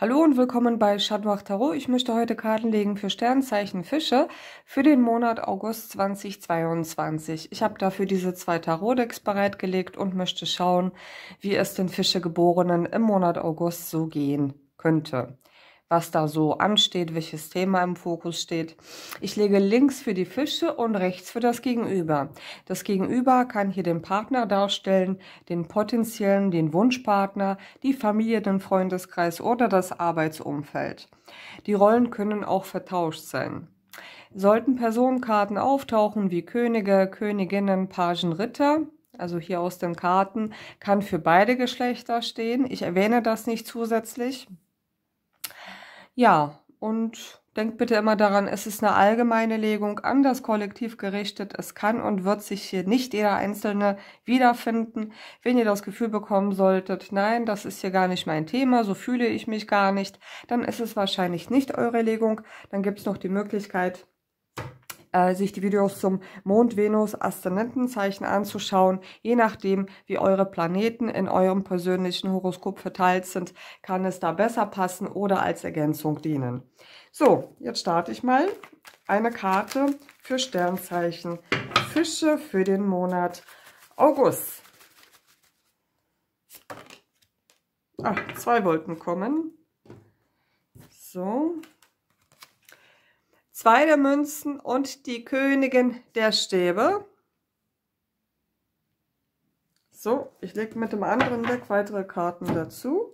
Hallo und willkommen bei Shadwach Tarot. Ich möchte heute Karten legen für Sternzeichen Fische für den Monat August 2022. Ich habe dafür diese zwei Tarotdecks bereitgelegt und möchte schauen, wie es den Fischegeborenen im Monat August so gehen könnte was da so ansteht, welches Thema im Fokus steht. Ich lege links für die Fische und rechts für das Gegenüber. Das Gegenüber kann hier den Partner darstellen, den potenziellen, den Wunschpartner, die Familie, den Freundeskreis oder das Arbeitsumfeld. Die Rollen können auch vertauscht sein. Sollten Personenkarten auftauchen wie Könige, Königinnen, Pagen, Ritter, also hier aus den Karten, kann für beide Geschlechter stehen. Ich erwähne das nicht zusätzlich. Ja, und denkt bitte immer daran, es ist eine allgemeine Legung an das Kollektiv gerichtet. Es kann und wird sich hier nicht jeder Einzelne wiederfinden. Wenn ihr das Gefühl bekommen solltet, nein, das ist hier gar nicht mein Thema, so fühle ich mich gar nicht, dann ist es wahrscheinlich nicht eure Legung. Dann gibt es noch die Möglichkeit, äh, sich die Videos zum Mond, Venus, Aszendentenzeichen anzuschauen. Je nachdem, wie eure Planeten in eurem persönlichen Horoskop verteilt sind, kann es da besser passen oder als Ergänzung dienen. So, jetzt starte ich mal eine Karte für Sternzeichen Fische für den Monat August. Ach, zwei wollten kommen. So zwei der Münzen und die Königin der Stäbe. So, ich lege mit dem anderen Deck weitere Karten dazu.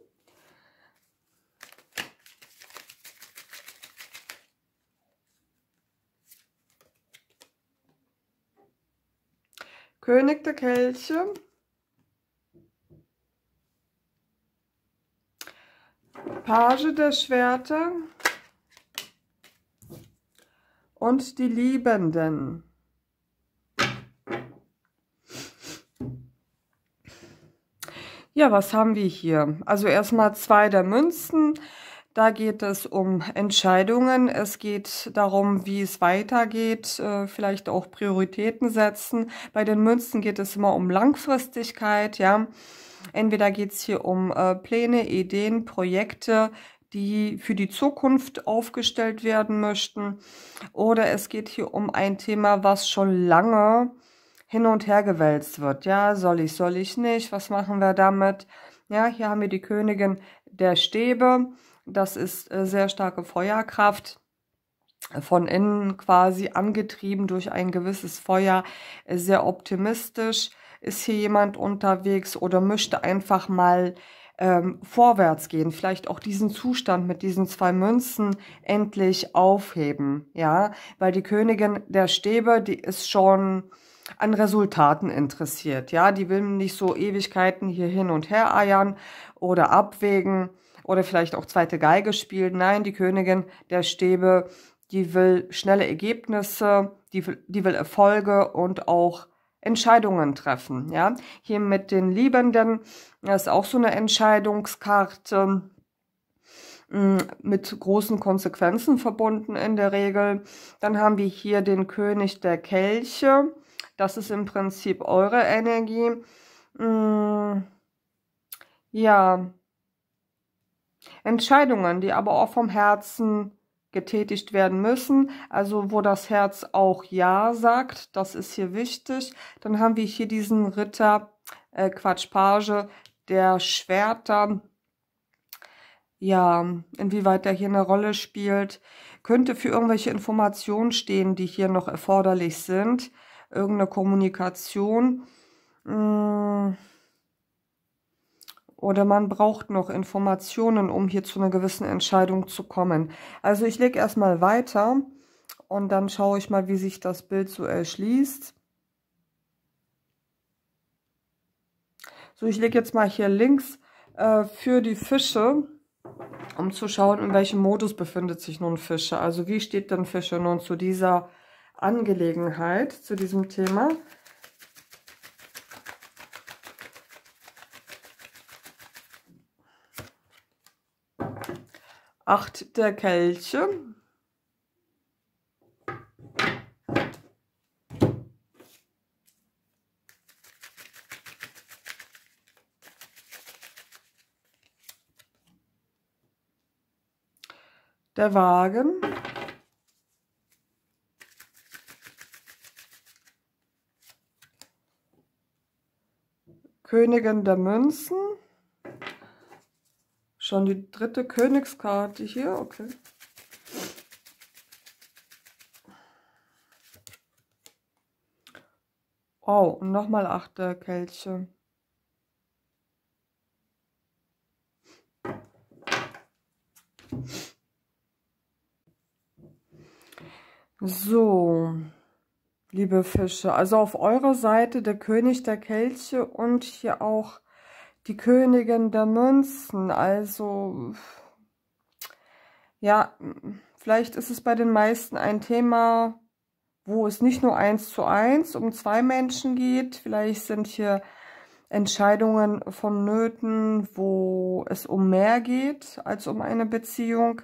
König der Kelche. Page der Schwerter und die Liebenden. Ja, was haben wir hier? Also erstmal zwei der Münzen. Da geht es um Entscheidungen. Es geht darum, wie es weitergeht, äh, vielleicht auch Prioritäten setzen. Bei den Münzen geht es immer um Langfristigkeit, ja. Entweder geht es hier um äh, Pläne, Ideen, Projekte, die für die Zukunft aufgestellt werden möchten. Oder es geht hier um ein Thema, was schon lange hin und her gewälzt wird. Ja, soll ich, soll ich nicht? Was machen wir damit? Ja, hier haben wir die Königin der Stäbe. Das ist äh, sehr starke Feuerkraft von innen quasi angetrieben durch ein gewisses Feuer, sehr optimistisch ist hier jemand unterwegs oder möchte einfach mal ähm, vorwärts gehen, vielleicht auch diesen Zustand mit diesen zwei Münzen endlich aufheben, ja, weil die Königin der Stäbe, die ist schon an Resultaten interessiert, ja, die will nicht so Ewigkeiten hier hin und her eiern oder abwägen oder vielleicht auch zweite Geige spielen, nein, die Königin der Stäbe, die will schnelle Ergebnisse, die die will Erfolge und auch Entscheidungen treffen. Ja, hier mit den Liebenden ist auch so eine Entscheidungskarte hm, mit großen Konsequenzen verbunden in der Regel. Dann haben wir hier den König der Kelche. Das ist im Prinzip eure Energie. Hm, ja, Entscheidungen, die aber auch vom Herzen getätigt werden müssen, also wo das Herz auch Ja sagt, das ist hier wichtig. Dann haben wir hier diesen Ritter, äh, Quatsch, Page, der Schwerter, ja, inwieweit der hier eine Rolle spielt, könnte für irgendwelche Informationen stehen, die hier noch erforderlich sind, irgendeine Kommunikation, mmh oder man braucht noch Informationen, um hier zu einer gewissen Entscheidung zu kommen. Also ich lege erstmal weiter und dann schaue ich mal, wie sich das Bild so erschließt. So, ich lege jetzt mal hier links äh, für die Fische, um zu schauen, in welchem Modus befindet sich nun Fische. Also wie steht denn Fische nun zu dieser Angelegenheit, zu diesem Thema. Acht der Kelche. Der Wagen. Königin der Münzen. Schon die dritte Königskarte hier, okay. Oh, und nochmal achte Kelche. So, liebe Fische, also auf eurer Seite der König der Kelche und hier auch die Königin der Münzen. Also, ja, vielleicht ist es bei den meisten ein Thema, wo es nicht nur eins zu eins um zwei Menschen geht. Vielleicht sind hier Entscheidungen von Nöten, wo es um mehr geht als um eine Beziehung,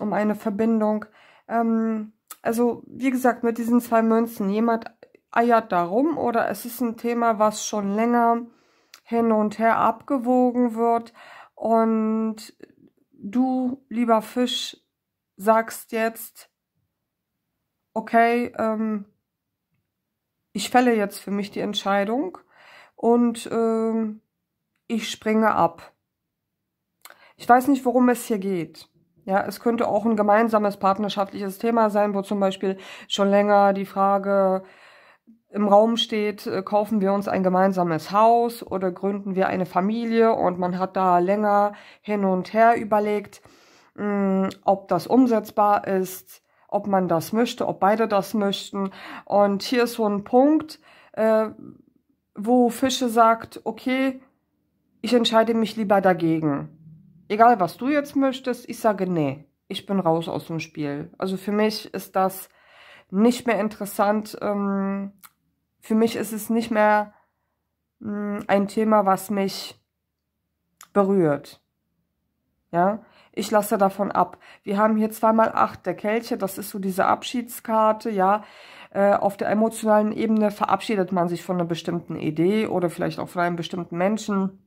um eine Verbindung. Ähm, also wie gesagt, mit diesen zwei Münzen, jemand eiert darum oder es ist ein Thema, was schon länger hin und her abgewogen wird. Und du, lieber Fisch, sagst jetzt, okay, ähm, ich fälle jetzt für mich die Entscheidung und ähm, ich springe ab. Ich weiß nicht, worum es hier geht. Ja, es könnte auch ein gemeinsames partnerschaftliches Thema sein, wo zum Beispiel schon länger die Frage im Raum steht, äh, kaufen wir uns ein gemeinsames Haus oder gründen wir eine Familie und man hat da länger hin und her überlegt, mm, ob das umsetzbar ist, ob man das möchte, ob beide das möchten. Und hier ist so ein Punkt, äh, wo Fische sagt, okay, ich entscheide mich lieber dagegen. Egal, was du jetzt möchtest, ich sage nee, ich bin raus aus dem Spiel. Also für mich ist das nicht mehr interessant, ähm, für mich ist es nicht mehr mh, mm, ein Thema, was mich berührt. Ja, ich lasse davon ab. Wir haben hier zweimal acht der Kelche, das ist so diese Abschiedskarte, ja. Äh, auf der emotionalen Ebene verabschiedet man sich von einer bestimmten Idee oder vielleicht auch von einem bestimmten Menschen.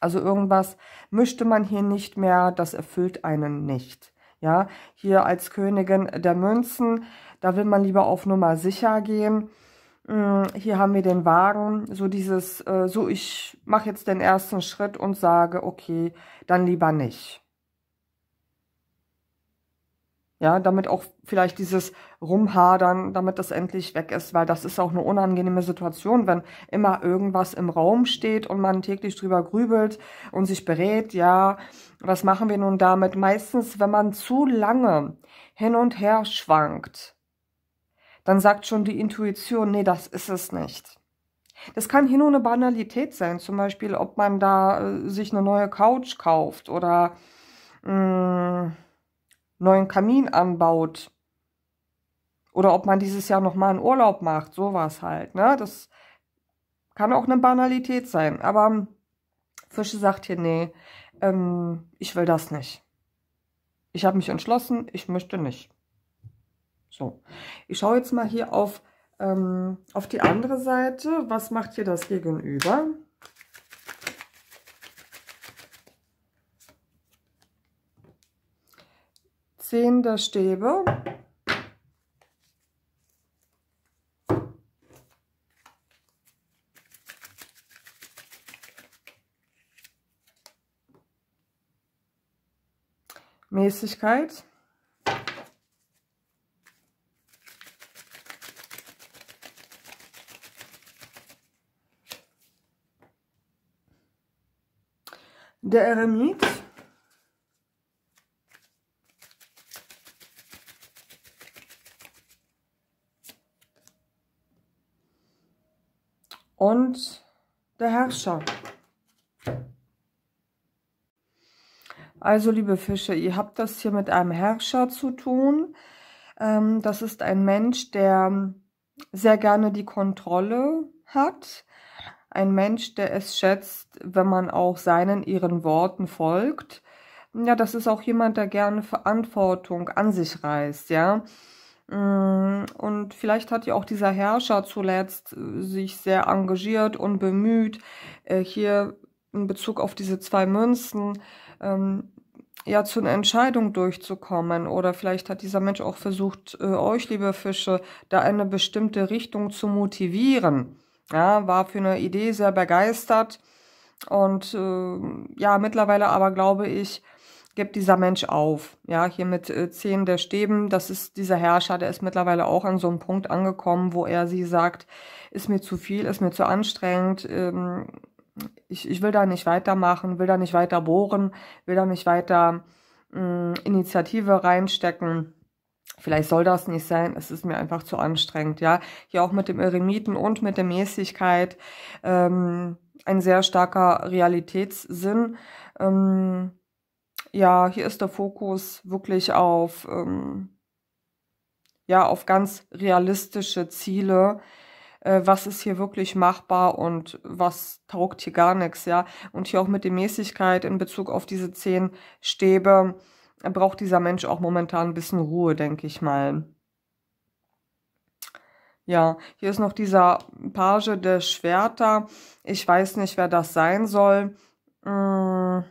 Also irgendwas möchte man hier nicht mehr, das erfüllt einen nicht. Ja, hier als Königin der Münzen, da will man lieber auf Nummer sicher gehen hm, hier haben wir den Wagen, so dieses, äh, so ich mache jetzt den ersten Schritt und sage, okay, dann lieber nicht. Ja, damit auch vielleicht dieses Rumhadern, damit das endlich weg ist, weil das ist auch eine unangenehme Situation, wenn immer irgendwas im Raum steht und man täglich drüber grübelt und sich berät, ja, was machen wir nun damit? Meistens, wenn man zu lange hin und her schwankt, dann sagt schon die Intuition, nee, das ist es nicht. Das kann hier nur eine Banalität sein, zum Beispiel, ob man da äh, sich eine neue Couch kauft oder mh, hm, neuen Kamin anbaut oder ob man dieses Jahr noch mal einen Urlaub macht, sowas halt. Ne? Das kann auch eine Banalität sein, aber Fische sagt hier, nee, ähm, ich will das nicht. Ich habe mich entschlossen, ich möchte nicht. So, ich schaue jetzt mal hier auf, ähm, auf die andere Seite. Was macht hier das Gegenüber? Zehn der Stäbe. Mäßigkeit. Der Eremit. Und der Herrscher. Also liebe Fische, ihr habt das hier mit einem Herrscher zu tun. Ähm, das ist ein Mensch, der sehr gerne die Kontrolle hat, ein Mensch, der es schätzt, wenn man auch seinen, ihren Worten folgt. Ja, das ist auch jemand, der gerne Verantwortung an sich reißt, ja. Mm, und vielleicht hat ja auch dieser Herrscher zuletzt äh, sich sehr engagiert und bemüht, äh, hier in Bezug auf diese zwei Münzen ähm, ja zu einer Entscheidung durchzukommen. Oder vielleicht hat dieser Mensch auch versucht, äh, euch, liebe Fische, da eine bestimmte Richtung zu motivieren. Ja, war für eine Idee sehr begeistert. Und äh, ja, mittlerweile aber glaube ich, gibt dieser Mensch auf. Ja, hier mit äh, zehn der Stäben, das ist dieser Herrscher, der ist mittlerweile auch an so einem Punkt angekommen, wo er sie sagt, ist mir zu viel, ist mir zu anstrengend, ähm, ich, ich will da nicht weitermachen, will da nicht weiter bohren, will da nicht weiter äh, Initiative reinstecken. Vielleicht soll das nicht sein, es ist mir einfach zu anstrengend, ja. Hier auch mit dem Eremiten und mit der Mäßigkeit ähm, ein sehr starker Realitätssinn. Ähm, ja, hier ist der Fokus wirklich auf, ähm, ja, auf ganz realistische Ziele äh, was ist hier wirklich machbar und was taugt hier gar nichts, ja. Und hier auch mit der Mäßigkeit in Bezug auf diese zehn Stäbe, braucht dieser Mensch auch momentan ein bisschen Ruhe, denke ich mal. Ja, hier ist noch dieser Page der Schwerter. Ich weiß nicht, wer das sein soll. Hm.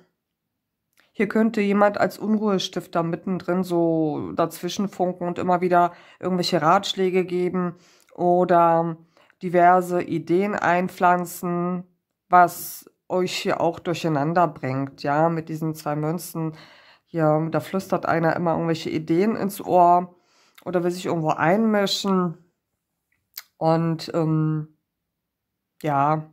Hier könnte jemand als Unruhestifter mittendrin so dazwischen funken und immer wieder irgendwelche Ratschläge geben oder diverse Ideen einpflanzen, was euch hier auch durcheinander bringt, ja, mit diesen zwei Münzen hier, da flüstert einer immer irgendwelche Ideen ins Ohr oder will sich irgendwo einmischen. Und ähm, ja,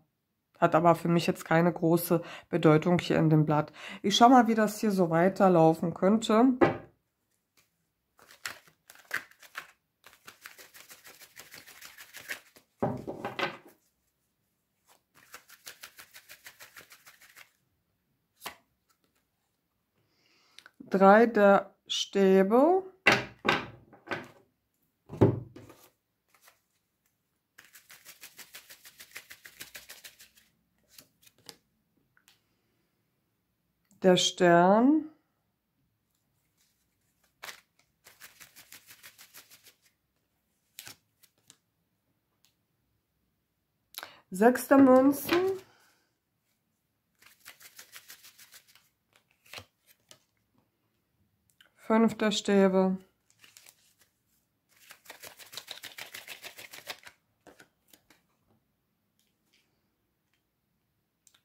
hat aber für mich jetzt keine große Bedeutung hier in dem Blatt. Ich schau mal, wie das hier so weiterlaufen könnte. drei der Stäbe. Der Stern. Sechster Münzen. fünfter Stäbe.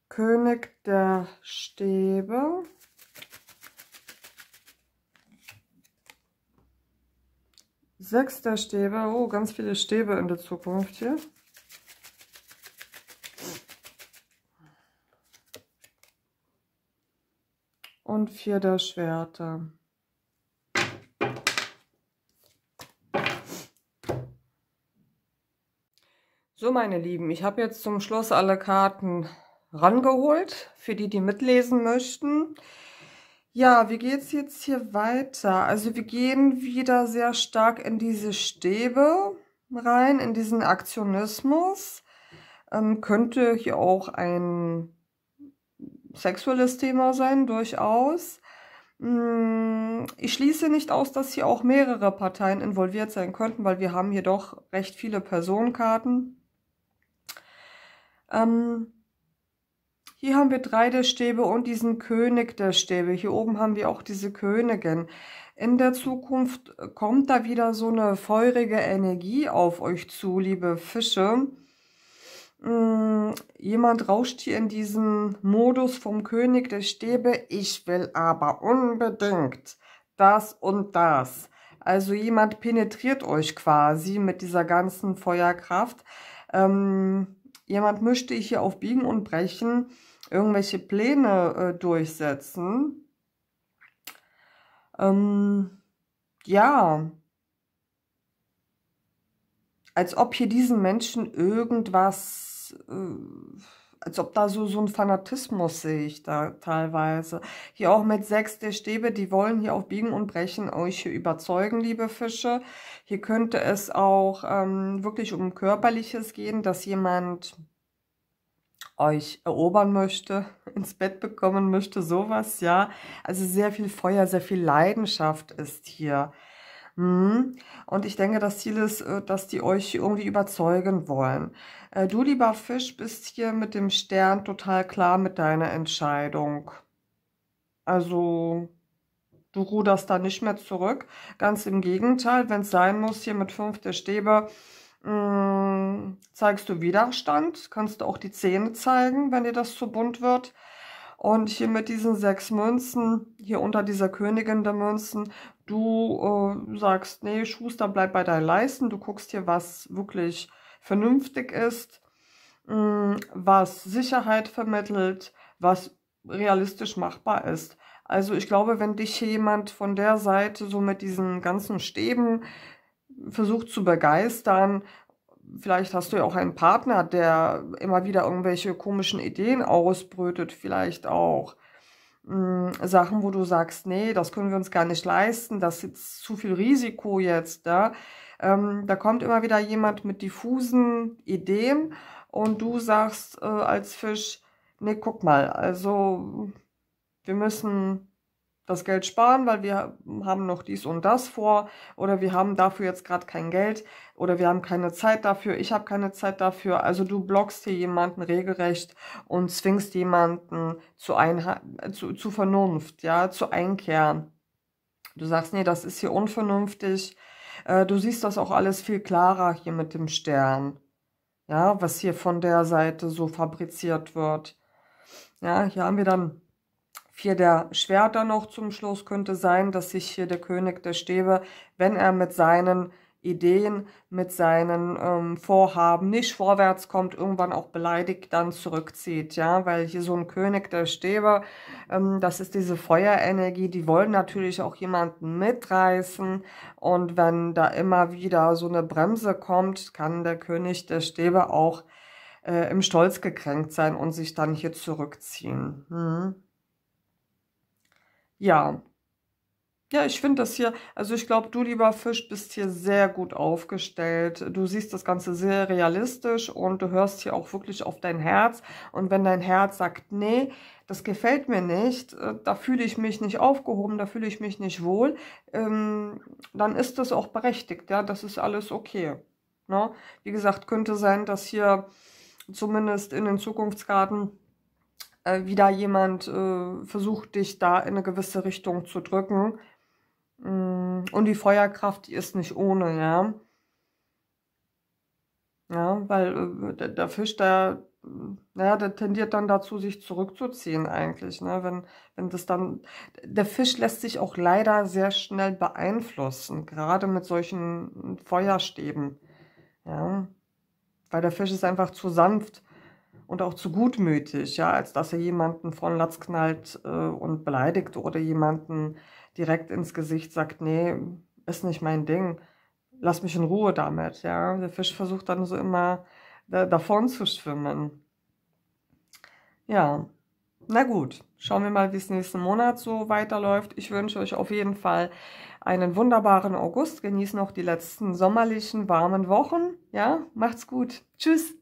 König der Stäbe. Sechster Stäbe. Oh, ganz viele Stäbe in der Zukunft hier. Und vierter Schwerter. So, meine Lieben, ich habe jetzt zum Schluss alle Karten rangeholt, für die, die mitlesen möchten. Ja, wie geht es jetzt hier weiter? Also wir gehen wieder sehr stark in diese Stäbe rein, in diesen Aktionismus. Ähm, könnte hier auch ein sexuelles Thema sein, durchaus. Hm, ich schließe nicht aus, dass hier auch mehrere Parteien involviert sein könnten, weil wir haben hier doch recht viele Personenkarten. Ähm, hier haben wir drei der Stäbe und diesen König der Stäbe. Hier oben haben wir auch diese Königin. In der Zukunft kommt da wieder so eine feurige Energie auf euch zu, liebe Fische. Mm, jemand rauscht hier in diesen Modus vom König der Stäbe. Ich will aber unbedingt das und das. Also jemand penetriert euch quasi mit dieser ganzen Feuerkraft. Ähm, jemand möchte hier auf Biegen und Brechen irgendwelche Pläne äh, durchsetzen. Ähm, ja. Als ob hier diesen Menschen irgendwas... Äh, als ob da so, so ein Fanatismus sehe ich da teilweise. Hier auch mit sechs der Stäbe, die wollen hier auf Biegen und Brechen euch oh, hier überzeugen, liebe Fische. Hier könnte es auch ähm, wirklich um Körperliches gehen, dass jemand euch erobern möchte, ins Bett bekommen möchte, sowas, ja. Also sehr viel Feuer, sehr viel Leidenschaft ist hier. Mhm. Und ich denke, das Ziel ist, äh, dass die euch irgendwie überzeugen wollen. Äh, du, lieber Fisch, bist hier mit dem Stern total klar mit deiner Entscheidung. Also, du ruderst da nicht mehr zurück. Ganz im Gegenteil, wenn es sein muss, hier mit fünf der Stäbe, mh, mm, zeigst du Widerstand. Kannst du auch die Zähne zeigen, wenn dir das zu bunt wird. Und hier mit diesen sechs Münzen, hier unter dieser Königin der Münzen, du äh, sagst, nee, Schuster, bleib bei deinen Leisten. Du guckst hier, was wirklich vernünftig ist, mm, was Sicherheit vermittelt, was realistisch machbar ist. Also ich glaube, wenn dich jemand von der Seite so mit diesen ganzen Stäben versucht zu begeistern, vielleicht hast du ja auch einen Partner, der immer wieder irgendwelche komischen Ideen ausbrötet, vielleicht auch mh, mm, Sachen, wo du sagst, nee, das können wir uns gar nicht leisten, das ist zu viel Risiko jetzt, da. Ja? Ähm, da kommt immer wieder jemand mit diffusen Ideen und du sagst äh, als Fisch, nee, guck mal, also wir müssen das Geld sparen, weil wir haben noch dies und das vor oder wir haben dafür jetzt gerade kein Geld oder wir haben keine Zeit dafür, ich habe keine Zeit dafür. Also du blockst hier jemanden regelrecht und zwingst jemanden zu, Einha zu, zu Vernunft, ja, zu Einkehren. Du sagst, nee, das ist hier unvernünftig, äh, du siehst das auch alles viel klarer hier mit dem Stern. Ja, was hier von der Seite so fabriziert wird. Ja, hier haben wir dann vier der Schwerter noch zum Schluss. Könnte sein, dass sich hier der König der Stäbe, wenn er mit seinen Ideen, mit seinen ähm, Vorhaben nicht vorwärts kommt, irgendwann auch beleidigt dann zurückzieht, ja, weil hier so ein König der Stäbe, ähm, das ist diese Feuerenergie, die wollen natürlich auch jemanden mitreißen und wenn da immer wieder so eine Bremse kommt, kann der König der Stäbe auch äh, im Stolz gekränkt sein und sich dann hier zurückziehen. Hm. Ja, ja, ich finde das hier, also ich glaube, du, lieber Fisch, bist hier sehr gut aufgestellt. Du siehst das Ganze sehr realistisch und du hörst hier auch wirklich auf dein Herz. Und wenn dein Herz sagt, nee, das gefällt mir nicht, äh, da fühle ich mich nicht aufgehoben, da fühle ich mich nicht wohl, ähm, dann ist das auch berechtigt, ja, das ist alles okay. Ne? Wie gesagt, könnte sein, dass hier zumindest in den Zukunftsgarten äh, wieder jemand äh, versucht, dich da in eine gewisse Richtung zu drücken, Mm, und die Feuerkraft die ist nicht ohne, ja. Ja, weil äh, der Fisch, der, naja, mm, der tendiert dann dazu, sich zurückzuziehen eigentlich, ne? Wenn, wenn das dann. Der Fisch lässt sich auch leider sehr schnell beeinflussen, gerade mit solchen mm, Feuerstäben. Ja. Weil der Fisch ist einfach zu sanft und auch zu gutmütig, ja, als dass er jemanden von Latz knallt äh, und beleidigt oder jemanden direkt ins Gesicht sagt, nee, ist nicht mein Ding, lass mich in Ruhe damit. Ja? Der Fisch versucht dann so immer da, davon zu schwimmen. Ja, na gut, schauen wir mal, wie es nächsten Monat so weiterläuft. Ich wünsche euch auf jeden Fall einen wunderbaren August. Genießt noch die letzten sommerlichen, warmen Wochen. Ja, macht's gut. Tschüss.